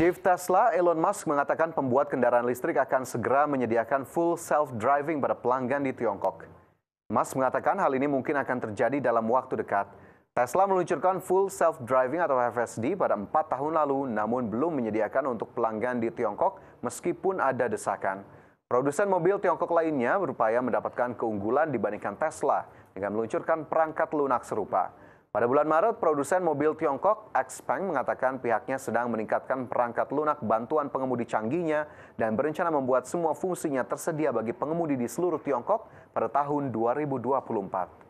Chief Tesla Elon Musk mengatakan pembuat kendaraan listrik akan segera menyediakan full self-driving pada pelanggan di Tiongkok. Musk mengatakan hal ini mungkin akan terjadi dalam waktu dekat. Tesla meluncurkan full self-driving atau FSD pada 4 tahun lalu, namun belum menyediakan untuk pelanggan di Tiongkok meskipun ada desakan. Produsen mobil Tiongkok lainnya berupaya mendapatkan keunggulan dibandingkan Tesla dengan meluncurkan perangkat lunak serupa. Pada bulan Maret, produsen mobil Tiongkok Xpeng mengatakan pihaknya sedang meningkatkan perangkat lunak bantuan pengemudi canggihnya dan berencana membuat semua fungsinya tersedia bagi pengemudi di seluruh Tiongkok pada tahun 2024.